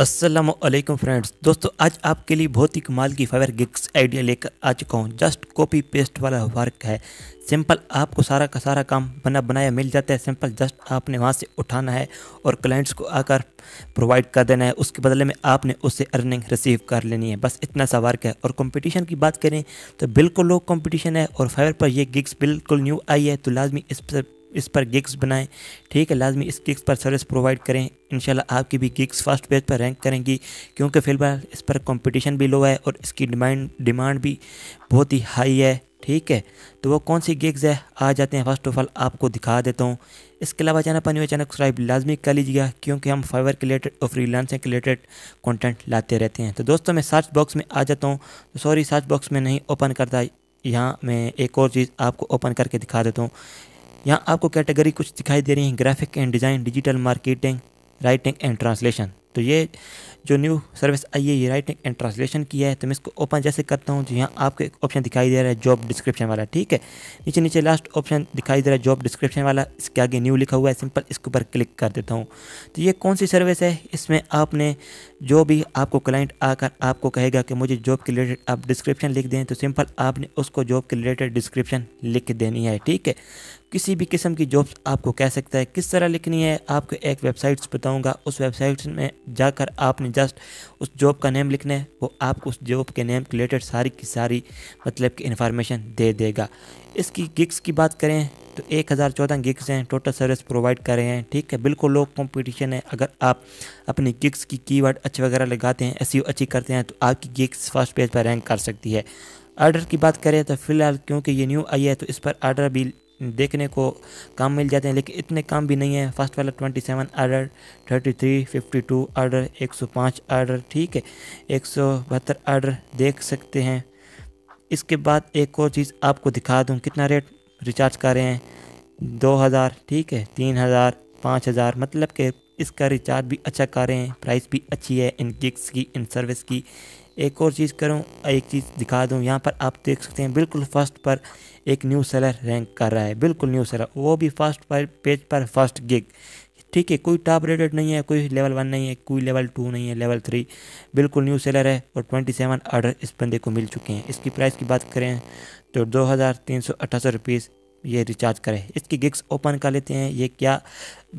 Aslam friends दोस्तों आज आपके लिए बहुत ही कमाल की फाइवर गिग्स आइडिया लेकर आ चुका हूँ जस्ट कॉपी पेस्ट वाला वर्क है सिंपल आपको सारा का सारा काम बना बनाया मिल जाता है सिंपल जस्ट आपने वहाँ से उठाना है और क्लाइंट्स को आकर प्रोवाइड कर देना है उसके बदले में आपने उससे अर्निंग रिसीव कर लेनी है बस इतना सा वर्क है और कॉम्पिटिशन की बात करें तो बिल्कुल लो कॉम्पिटिशन है और फाइवर पर यह गिग्स बिल्कुल न्यू आई है तो लाजमी इस पर इस पर गिग्स बनाएं ठीक है लाजमी इस गिग्स पर सर्विस प्रोवाइड करें इन आपकी भी गिग्स फर्स्ट पेज पर रैंक करेंगी क्योंकि फ़िलहाल इस पर कंपटीशन भी लो है और इसकी डिमांड डिमांड भी बहुत ही हाई है ठीक है तो वो कौन सी गिग्स है आ जाते हैं फर्स्ट ऑफ ऑल आपको दिखा देता हूँ इसके अलावा चैनल पर न्यू चैनल सब्सक्राइब लाजमी कर लीजिएगा क्योंकि हम फाइवर के रिलेटेड और फ्रीलांसिंग के रिलेटेड कॉन्टेंट लाते रहते हैं तो दोस्तों मैं सर्च बॉक्स में आ जाता हूँ तो सॉरी सर्च बॉक्स में नहीं ओपन करता यहाँ मैं एक और चीज़ आपको ओपन करके दिखा देता हूँ यहाँ आपको कैटेगरी कुछ दिखाई दे रही है graphic and design digital marketing writing and translation तो ये जो न्यू सर्विस आई है ये राइटिंग एंड ट्रांसलेशन की है तो मैं इसको ओपन जैसे करता हूँ तो यहाँ आपको एक ऑप्शन दिखाई दे रहा है जॉब डिस्क्रिप्शन वाला ठीक है नीचे नीचे लास्ट ऑप्शन दिखाई दे रहा है जॉब डिस्क्रिप्शन वाला इसके आगे न्यू लिखा हुआ है सिंपल इसके ऊपर क्लिक कर देता हूँ तो ये कौन सी सर्विस है इसमें आपने जो भी आपको क्लाइंट आकर आपको कहेगा कि मुझे जॉब के रिलेटेड आप डिस्क्रिप्शन लिख दें तो सिंपल आपने उसको जॉब के रिलेटेड डिस्क्रिप्शन लिख देनी है ठीक है किसी भी किस्म की जॉब्स आपको कह सकता है किस तरह लिखनी है आपको एक वेबसाइट्स बताऊंगा उस वेबसाइट्स में जाकर आपने जस्ट उस जॉब का नेम लिखना है वो आपको उस जॉब के नेम के रिलेटेड सारी की सारी मतलब कि इन्फॉर्मेशन दे देगा इसकी गिग्स की बात करें तो एक हज़ार चौदह गिग्स हैं टोटल सर्विस प्रोवाइड कर रहे हैं ठीक है बिल्कुल लो कंपटीशन है अगर आप अपनी गिग्स की कीवर्ड अच्छे वगैरह लगाते हैं ऐसी अच्छी करते हैं तो आपकी गिग्स फर्स्ट पेज पर रैंक कर सकती है आर्डर की बात करें तो फिलहाल क्योंकि ये न्यू आई है तो इस पर आर्डर भी देखने को काम मिल जाते हैं लेकिन इतने काम भी नहीं है फर्स्ट वाला twenty seven order thirty three fifty two order एक सौ पाँच आर्डर ठीक है एक सौ बहत्तर आर्डर देख सकते हैं इसके बाद एक और चीज़ आपको दिखा दूँ कितना रेट रिचार्ज कर रहे हैं दो हज़ार ठीक है तीन हज़ार पाँच हज़ार मतलब कि इसका रिचार्ज भी अच्छा कर रहे हैं प्राइस भी अच्छी है इन गिग्स की इन सर्विस की एक और चीज़ करूँ एक चीज़ दिखा दूँ यहाँ पर आप देख सकते हैं बिल्कुल फर्स्ट पर एक न्यू सेलर रैंक कर रहा है बिल्कुल न्यू सेलर वो भी फर्स्ट पर पेज पर फर्स्ट गिग ठीक है कोई टॉप रेटेड नहीं है कोई लेवल वन नहीं है कोई लेवल टू नहीं है लेवल थ्री बिल्कुल न्यू सेलर है और ट्वेंटी सेवन आर्डर इस बंदे को मिल चुके हैं इसकी प्राइस की बात करें तो दो हज़ार तीन सौ अठासी रुपीज़ ये रिचार्ज करें इसकी गिग्स ओपन कर लेते हैं ये क्या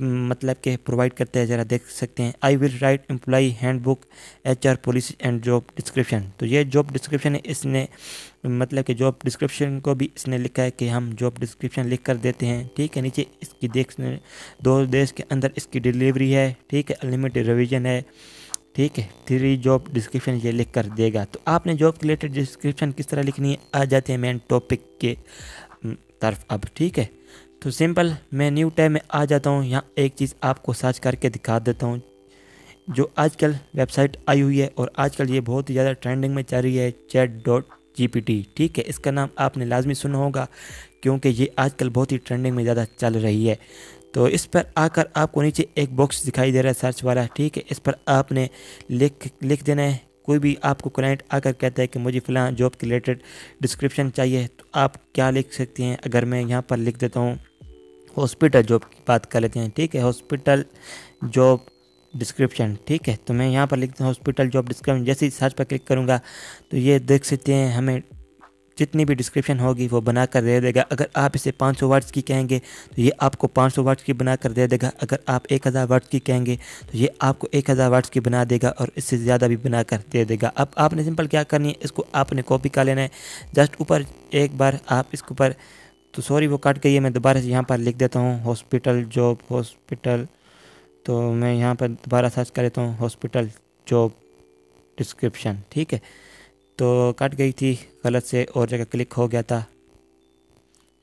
मतलब के प्रोवाइड करते हैं ज़रा देख सकते हैं I will write employee handbook H R policy and job description तो ये जॉब डिस्क्रिप्शन है इसने मतलब कि जॉब डिस्क्रिप्शन को भी इसने लिखा है कि हम जॉब डिस्क्रिप्शन लिख कर देते हैं ठीक है नीचे इसकी देख दो देश के अंदर इसकी डिलीवरी है ठीक है अनलिमिटेड रिविज़न है ठीक है थ्री जॉब डिस्क्रिप्शन ये लिख कर देगा तो आपने जॉब रिलेटेड डिस्क्रिप्शन किस तरह लिखनी है आ जाते हैं मेन टॉपिक के तरफ अब ठीक है तो सिंपल मैं न्यू टैब में आ जाता हूँ यहाँ एक चीज़ आपको सर्च करके दिखा देता हूँ जो आजकल वेबसाइट आई हुई है और आजकल ये बहुत ही ज़्यादा ट्रेंडिंग में चल रही है chat dot G P T ठीक है इसका नाम आपने लाजमी सुना होगा क्योंकि ये आजकल बहुत ही ट्रेंडिंग में ज़्यादा चल रही है तो इस पर आकर आपको नीचे एक बॉक्स दिखाई दे रहा है सर्च वाला ठीक है इस पर आपने लिख लिख देना है कोई भी आपको क्लाइंट आकर कहता है कि मुझे फिलहाल जॉब के रिलेटेड डिस्क्रिप्शन चाहिए तो आप क्या लिख सकते हैं अगर मैं यहाँ पर लिख देता हूँ हॉस्पिटल जॉब की बात कर लेते हैं ठीक है हॉस्पिटल जॉब डिस्क्रिप्शन ठीक है तो मैं यहाँ पर लिखता हूँ हॉस्पिटल जॉब डिस्क्रिप्शन जैसे ही सर्च पर क्लिक करूँगा तो ये देख सकते हैं हमें जितनी भी डिस्क्रिप्शन होगी वो बना कर दे देगा अगर आप इसे 500 वर्ड्स की कहेंगे तो ये आपको 500 वर्ड्स की बना कर दे देगा अगर आप 1000 वर्ड्स की कहेंगे तो ये आपको 1000 वर्ड्स की बना देगा और इससे ज़्यादा भी बना कर दे देगा अब आपने सिंपल क्या करनी है इसको आपने कॉपी कर लेना है जस्ट ऊपर एक बार आप इसके ऊपर तो सॉरी वो कट गई है मैं दोबारा से यहाँ पर लिख देता हूँ हॉस्पिटल जॉब हॉस्पिटल तो मैं यहाँ पर दोबारा सर्च कर लेता हूँ हॉस्पिटल जॉब डिस्क्रिप्शन ठीक है तो कट गई थी गलत से और जगह क्लिक हो गया था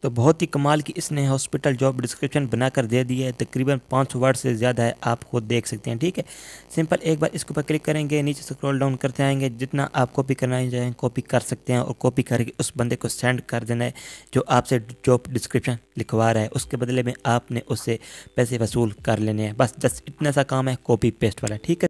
तो बहुत ही कमाल की इसने हॉस्पिटल जॉब डिस्क्रिप्शन बनाकर दे दी है तकरीबन पाँच वर्ड से ज़्यादा है आप खुद देख सकते हैं ठीक है सिंपल एक बार इसके ऊपर क्लिक करेंगे नीचे स्क्रॉल डाउन करते आएंगे जितना आप कॉपी करना चाहें कॉपी कर सकते हैं और कॉपी करके उस बंदे को सेंड कर देना है जो आपसे जॉब डिस्क्रिप्शन लिखवा रहा है उसके बदले में आपने उससे पैसे वसूल कर लेने हैं बस जस्ट इतना सा काम है कॉपी पेस्ट वाला ठीक है